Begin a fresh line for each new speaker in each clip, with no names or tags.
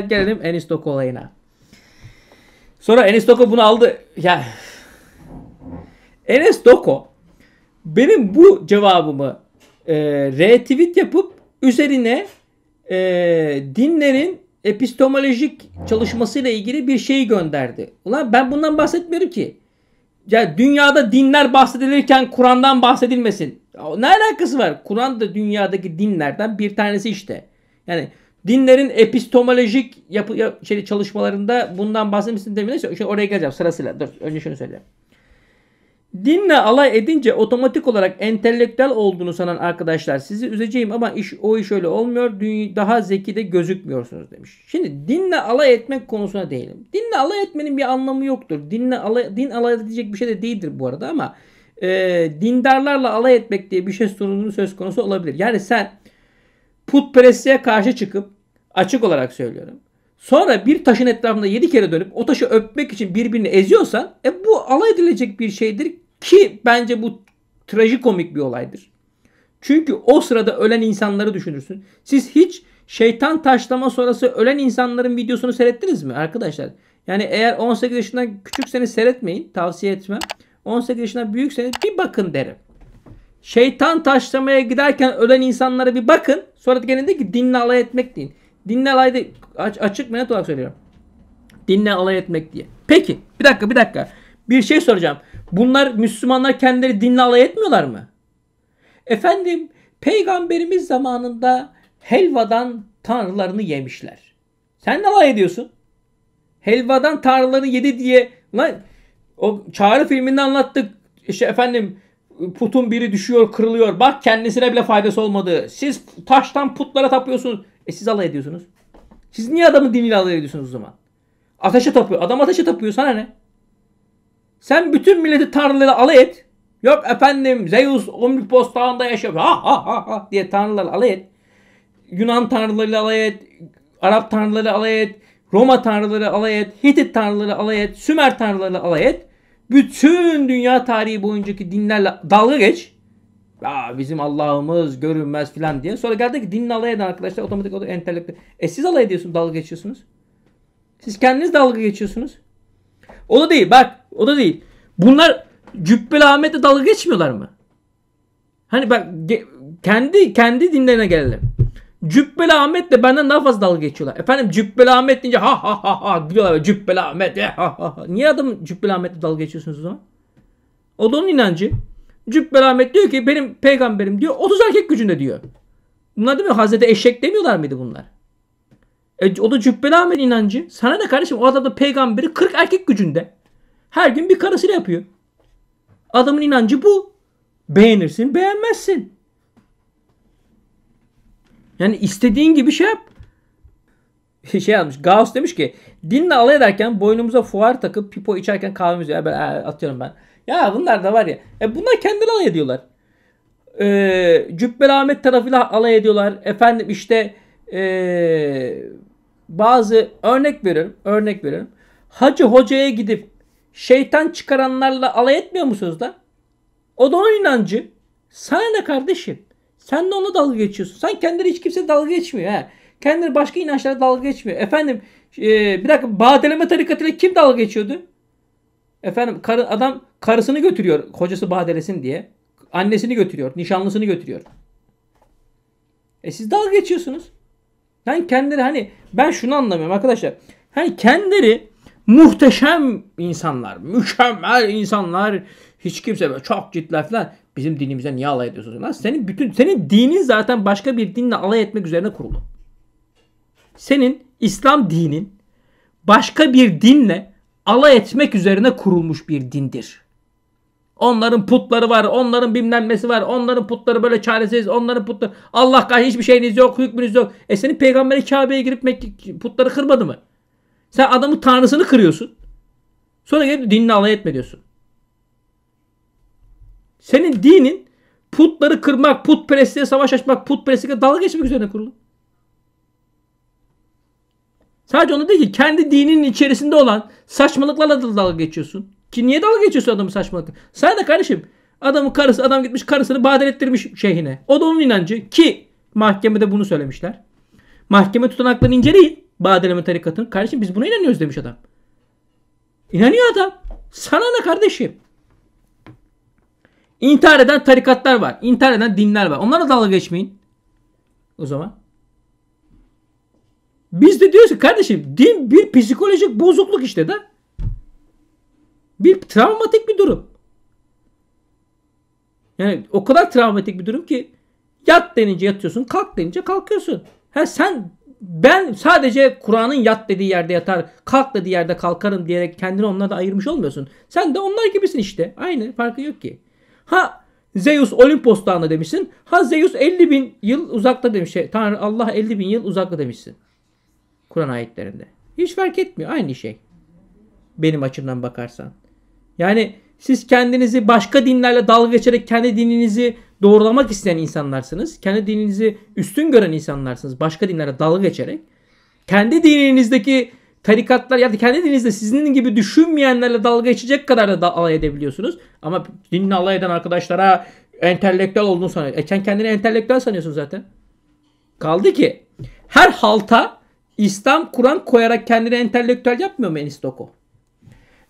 Gel gelelim Enis Toko olayına. Sonra Enis Toko bunu aldı. Ya Enes Doko benim bu cevabımı e, retweet yapıp üzerine e, dinlerin epistemolojik çalışmasıyla ilgili bir şey gönderdi. Ulan ben bundan bahsetmiyorum ki. Ya dünyada dinler bahsedilirken Kur'an'dan bahsedilmesin. Ne alakası var? Kur'an da dünyadaki dinlerden bir tanesi işte. Yani Dinlerin epistemolojik yapı, şey, çalışmalarında bundan bahsetmişsin demin. Şimdi oraya geleceğim sırasıyla. Dur önce şunu söyleyeyim. Dinle alay edince otomatik olarak entelektüel olduğunu sanan arkadaşlar sizi üzeceğim ama iş o iş öyle olmuyor. Daha zeki de gözükmüyorsunuz demiş. Şimdi dinle alay etmek konusuna değilim. Dinle alay etmenin bir anlamı yoktur. Dinle alay, din alay edecek bir şey de değildir bu arada ama e, dindarlarla alay etmek diye bir şey sunulduğunu söz konusu olabilir. Yani sen putperestliğe karşı çıkıp açık olarak söylüyorum. Sonra bir taşın etrafında yedi kere dönüp o taşı öpmek için birbirini eziyorsan e bu alay edilecek bir şeydir ki bence bu trajikomik bir olaydır. Çünkü o sırada ölen insanları düşünürsün. Siz hiç şeytan taşlama sonrası ölen insanların videosunu seyrettiniz mi arkadaşlar? Yani eğer 18 yaşından küçükseniz seyretmeyin. Tavsiye etmem. 18 yaşından büyükseniz bir bakın derim. Şeytan taşlamaya giderken ölen insanlara bir bakın. Sonra gelin de ki dinle alay etmek deyin. Dinle alay de açık ve net olarak söylüyorum. Dinle alay etmek diye. Peki bir dakika bir dakika. Bir şey soracağım. Bunlar Müslümanlar kendileri dinle alay etmiyorlar mı? Efendim peygamberimiz zamanında helvadan tanrılarını yemişler. Sen ne alay ediyorsun? Helvadan tanrılarını yedi diye lan o çağrı filminde anlattık. İşte efendim putun biri düşüyor, kırılıyor. Bak kendisine bile faydası olmadı. Siz taştan putlara tapıyorsunuz. E siz alay ediyorsunuz. Siz niye adamın dinini alay ediyorsunuz o zaman? Ateşe tapıyor. Adam ateşe tapıyor. Sana ne? Sen bütün milleti tanrılarla alay et. Yok efendim Zeus Olympos dağında yaşıyor. Ha ha ha ha diye tanrılarla alay et. Yunan tanrılarıyla alay et. Arap tanrılarıyla alay et. Roma tanrıları alay et. Hitit tanrıları alay et. Sümer tanrıları alay et. Bütün dünya tarihi boyuncaki dinlerle dalga geç. Aa, bizim Allah'ımız görünmez filan diye. Sonra geldi ki dinle alay eden arkadaşlar otomatik olarak entelektüel. E siz alay ediyorsunuz dalga geçiyorsunuz. Siz kendiniz dalga geçiyorsunuz. O da değil bak o da değil. Bunlar Cübbeli Ahmet'le dalga geçmiyorlar mı? Hani bak kendi kendi dinlerine gelelim. Cübbeli Ahmet de benden daha fazla dalga geçiyorlar. Efendim Cübbeli Ahmet deyince ha ha ha ha gülüyorlar. Cübbeli Ahmet ha ha ha. Niye adam Cübbeli Ahmet'le dalga geçiyorsunuz o zaman? O da onun inancı. Cübbeli Ahmet diyor ki benim peygamberim diyor 30 erkek gücünde diyor. Bunlar değil mi? Hazreti Eşek demiyorlar mıydı bunlar? E, o da Cübbeli Ahmet inancı. Sana ne kardeşim? O adam da peygamberi 40 erkek gücünde. Her gün bir karısıyla yapıyor. Adamın inancı bu. Beğenirsin beğenmezsin. Yani istediğin gibi şey yap. Şey almış. Gauss demiş ki dinle alay ederken boynumuza fuar takıp pipo içerken kahvemizi ya ben, e, atıyorum ben. Ya bunlar da var ya. E bunlar kendini alay ediyorlar. E, Cübbeli Ahmet tarafıyla alay ediyorlar. Efendim işte e, bazı örnek veriyorum. Örnek veriyorum. Hacı hocaya gidip şeytan çıkaranlarla alay etmiyor musunuz da? O da onun inancı. Sana ne kardeşim? Sen de ona dalga geçiyorsun. Sen kendine hiç kimse dalga geçmiyor. He. Kendine başka inançlara dalga geçmiyor. Efendim e, bir dakika Badeleme tarikatıyla kim dalga geçiyordu? Efendim karı, adam karısını götürüyor kocası badelesin diye. Annesini götürüyor. Nişanlısını götürüyor. E siz dalga geçiyorsunuz. Ben kendileri hani ben şunu anlamıyorum arkadaşlar. Hani kendileri Muhteşem insanlar, mükemmel insanlar, hiç kimse böyle çok ciddi falan. Bizim dinimize niye alay ediyorsunuz? Lan senin bütün senin dinin zaten başka bir dinle alay etmek üzerine kuruldu. Senin İslam dinin başka bir dinle alay etmek üzerine kurulmuş bir dindir. Onların putları var, onların bilmem var, onların putları böyle çaresiz, onların putları... Allah'a hiçbir şeyiniz yok, hükmünüz yok. E senin peygamberi Kabe'ye girip putları kırmadı mı? Sen adamın tanrısını kırıyorsun. Sonra gelip dinle alay etme diyorsun. Senin dinin putları kırmak, putperestliğe savaş açmak, putperestlikle dalga geçmek üzerine kurulu. Sadece onu değil ki kendi dininin içerisinde olan saçmalıklarla da dalga geçiyorsun. Ki niye dalga geçiyorsun adamı saçmalıkla? Sen de kardeşim adamın karısı adam gitmiş karısını badelettirmiş şeyhine. O da onun inancı ki mahkemede bunu söylemişler. Mahkeme tutanaklarını inceleyin. Badeleme tarikatın. Kardeşim biz buna inanıyoruz demiş adam. İnanıyor adam. Sana ne kardeşim? İntihar eden tarikatlar var. İntihar eden dinler var. Onlara dalga geçmeyin. O zaman. Biz de diyoruz ki kardeşim din bir psikolojik bozukluk işte de. Bir travmatik bir durum. Yani o kadar travmatik bir durum ki yat denince yatıyorsun, kalk denince kalkıyorsun. Ha sen ben sadece Kur'an'ın yat dediği yerde yatar, kalk dediği yerde kalkarım diyerek kendini onlara da ayırmış olmuyorsun. Sen de onlar gibisin işte. Aynı farkı yok ki. Ha Zeus Olimpos dağında demişsin. Ha Zeus 50 bin yıl uzakta demiş. Şey, Tanrı Allah 50 bin yıl uzakta demişsin. Kur'an ayetlerinde. Hiç fark etmiyor. Aynı şey. Benim açımdan bakarsan. Yani siz kendinizi başka dinlerle dalga geçerek kendi dininizi doğrulamak isteyen insanlarsınız. Kendi dininizi üstün gören insanlarsınız. Başka dinlere dalga geçerek. Kendi dininizdeki tarikatlar ya da kendi dininizde sizin gibi düşünmeyenlerle dalga geçecek kadar da, da alay edebiliyorsunuz. Ama dinle alay eden arkadaşlara entelektüel olduğunu sanıyor. E sen kendini entelektüel sanıyorsun zaten. Kaldı ki her halta İslam Kur'an koyarak kendini entelektüel yapmıyor mu Enis Doko?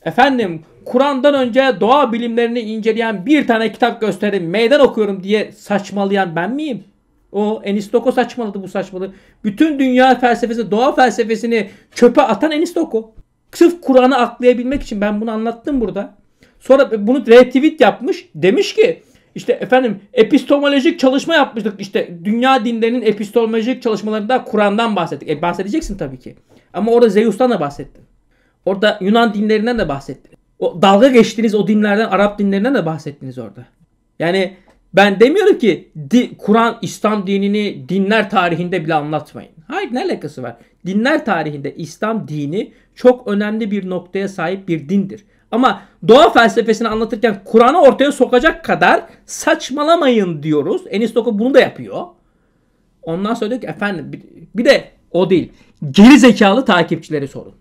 efendim Kur'an'dan önce doğa bilimlerini inceleyen bir tane kitap gösterin meydan okuyorum diye saçmalayan ben miyim? O Enistoko saçmaladı bu saçmalığı. Bütün dünya felsefesi, doğa felsefesini çöpe atan Enistoko. Sırf Kur'an'ı aklayabilmek için ben bunu anlattım burada. Sonra bunu retweet yapmış. Demiş ki işte efendim epistemolojik çalışma yapmıştık. İşte dünya dinlerinin epistemolojik çalışmalarında Kur'an'dan bahsettik. E bahsedeceksin tabii ki. Ama orada Zeus'tan da bahsettin. Orada Yunan dinlerinden de bahsettiniz. O dalga geçtiğiniz o dinlerden, Arap dinlerinden de bahsettiniz orada. Yani ben demiyorum ki di, Kur'an İslam dinini dinler tarihinde bile anlatmayın. Hayır ne alakası var? Dinler tarihinde İslam dini çok önemli bir noktaya sahip bir dindir. Ama doğa felsefesini anlatırken Kur'an'ı ortaya sokacak kadar saçmalamayın diyoruz. Enis Toku bunu da yapıyor. Ondan sonra diyor ki efendim bir, bir de o değil. Geri zekalı takipçileri sorun.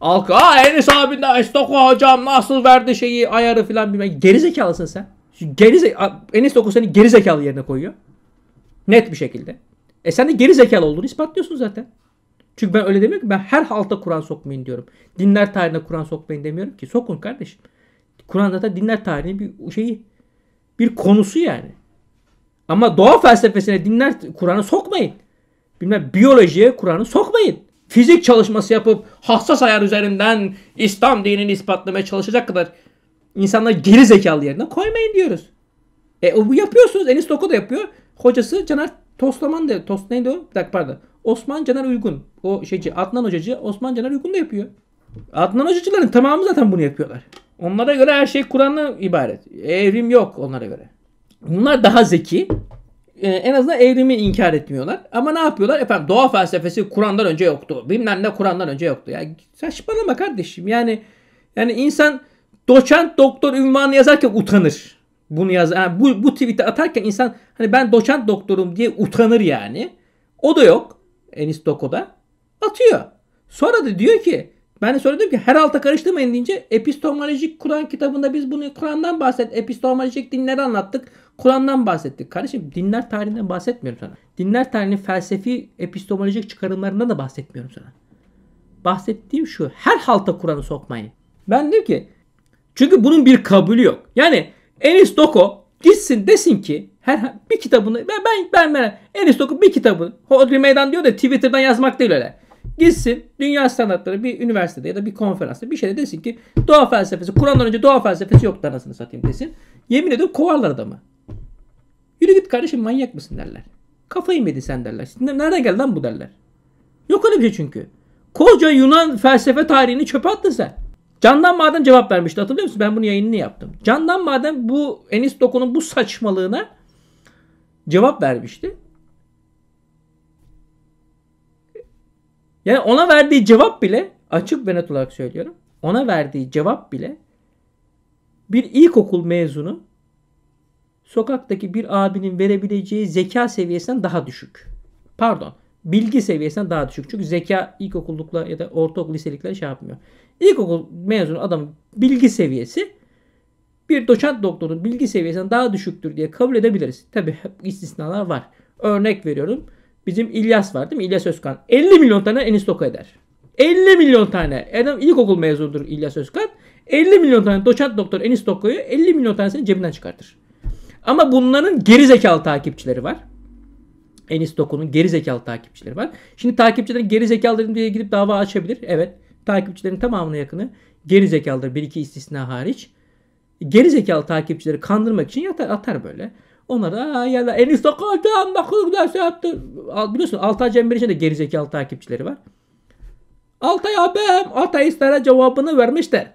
Alkı. Aa Enes abin de Estoko hocam nasıl verdi şeyi ayarı filan bilmem. Gerizekalısın sen. Gerizekalı. Enes Toko seni gerizekalı yerine koyuyor. Net bir şekilde. E sen de gerizekalı olduğunu ispatlıyorsun zaten. Çünkü ben öyle demiyorum ki ben her halta Kur'an sokmayın diyorum. Dinler tarihine Kur'an sokmayın demiyorum ki. Sokun kardeşim. Kur'an zaten dinler tarihinin bir şeyi. Bir konusu yani. Ama doğa felsefesine dinler Kur'an'ı sokmayın. Bilmem biyolojiye Kur'an'ı sokmayın fizik çalışması yapıp hassas ayar üzerinden İslam dinini ispatlamaya çalışacak kadar insanlar geri zekalı yerine koymayın diyoruz. E bu yapıyorsunuz. Enis Toko da yapıyor. Hocası Caner Toslaman da Tos neydi o? Bir dakika pardon. Osman Caner Uygun. O şeyci Adnan Hocacı Osman Caner Uygun da yapıyor. Adnan Hocacıların tamamı zaten bunu yapıyorlar. Onlara göre her şey Kur'an'la ibaret. Evrim yok onlara göre. Bunlar daha zeki. E, en azından evrimi inkar etmiyorlar. Ama ne yapıyorlar? Efendim doğa felsefesi Kur'an'dan önce yoktu. Bilmem ne Kur'an'dan önce yoktu. Ya saçmalama kardeşim. Yani yani insan doçent doktor ünvanı yazarken utanır. Bunu yaz yani bu bu tweet'i atarken insan hani ben doçent doktorum diye utanır yani. O da yok. Enis Doko'da atıyor. Sonra da diyor ki ben söyledim ki her alta karıştırmayın deyince epistemolojik Kur'an kitabında biz bunu Kur'an'dan bahset. Epistemolojik dinleri anlattık. Kur'an'dan bahsettik. Kardeşim dinler tarihinden bahsetmiyorum sana. Dinler tarihinin felsefi epistemolojik çıkarımlarından da bahsetmiyorum sana. Bahsettiğim şu. Her halta Kur'an'ı sokmayın. Ben dedim ki çünkü bunun bir kabulü yok. Yani Enis Doko gitsin desin ki her bir kitabını ben ben ben, ben Enis Doko bir kitabını Hodri Meydan diyor da Twitter'dan yazmak değil öyle. Gitsin dünya standartları bir üniversitede ya da bir konferansta bir şeyde desin ki doğa felsefesi Kur'an'dan önce doğa felsefesi yoktu anasını satayım desin. Yemin ediyorum kovarlar adamı. Yürü git kardeşim manyak mısın derler. Kafayı mı yedin sen derler. Nereden geldi lan bu derler. Yok öyle bir şey çünkü. Koca Yunan felsefe tarihini çöpe attın sen. Candan Madem cevap vermişti hatırlıyor musun? Ben bunu yayınını yaptım. Candan Madem bu Enis Doku'nun bu saçmalığına cevap vermişti. Yani ona verdiği cevap bile açık ve net olarak söylüyorum. Ona verdiği cevap bile bir ilkokul mezunu sokaktaki bir abinin verebileceği zeka seviyesinden daha düşük. Pardon. Bilgi seviyesinden daha düşük. Çünkü zeka ilkokullukla ya da ortaokul liselikler şey yapmıyor. İlkokul mezunu adamın bilgi seviyesi bir doçent doktorun bilgi seviyesinden daha düşüktür diye kabul edebiliriz. Tabi istisnalar var. Örnek veriyorum. Bizim İlyas var değil mi? İlyas Özkan. 50 milyon tane Enis eder. 50 milyon tane. Adam ilkokul mezunudur İlyas Özkan. 50 milyon tane doçent doktor Enis 50 milyon tanesini cebinden çıkartır. Ama bunların geri zekalı takipçileri var. Enistokonun Doku'nun geri zekalı takipçileri var. Şimdi takipçilerin geri zekalı diye gidip dava açabilir. Evet. Takipçilerin tamamına yakını geri zekalıdır. Bir iki istisna hariç. Geri zekalı takipçileri kandırmak için yatar, atar böyle. Onlara ya da en Okan'dan bakır da şey yaptı. Biliyorsun Altay Cemre Cember'in içinde gerizekalı takipçileri var. Altay abim ateistlere cevabını vermişler.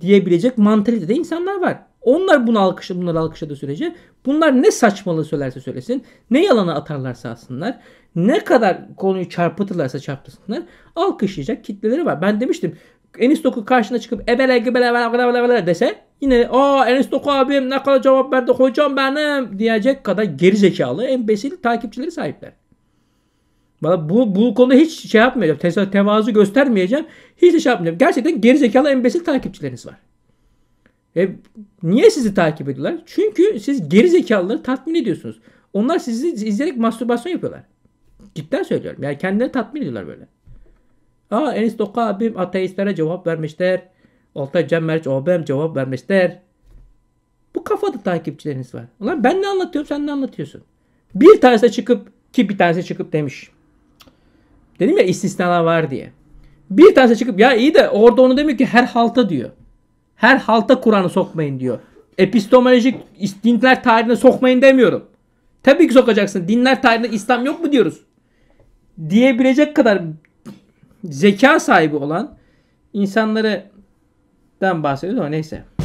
Diyebilecek mantalitede insanlar var. Onlar bunu alkışı, bunları alkışladığı sürece bunlar ne saçmalığı söylerse söylesin, ne yalanı atarlarsa atsınlar, ne kadar konuyu çarpıtırlarsa çarpıtsınlar alkışlayacak kitleleri var. Ben demiştim Enis Doku karşına çıkıp ebele gebele bele bele bele dese yine aa Enis Doku abim ne kadar cevap verdi hocam benim diyecek kadar gerizekalı en embesil takipçileri sahipler. Bana bu, bu konuda hiç şey yapmayacağım. Tesa, tevazu göstermeyeceğim. Hiç şey yapmayacağım. Gerçekten gerizekalı en embesil takipçileriniz var. E, niye sizi takip ediyorlar? Çünkü siz gerizekalıları tatmin ediyorsunuz. Onlar sizi izleyerek mastürbasyon yapıyorlar. Cidden söylüyorum. Yani kendileri tatmin ediyorlar böyle. Aa, Aristo abim ateistlere cevap vermişler. Oltay Cemmerç obem cevap vermişler. Bu kafada takipçileriniz var. Ulan ben ne anlatıyorum sen ne anlatıyorsun? Bir tanesi çıkıp ki bir tanesi çıkıp demiş. Dedim ya istisnalar var diye. Bir tanesi çıkıp ya iyi de orada onu demiyor ki her halta diyor. Her halta Kur'an'ı sokmayın diyor. Epistemolojik dinler tarihine sokmayın demiyorum. Tabii ki sokacaksın. Dinler tarihinde İslam yok mu diyoruz? Diyebilecek kadar zeka sahibi olan insanlardan bahsediyoruz ama neyse.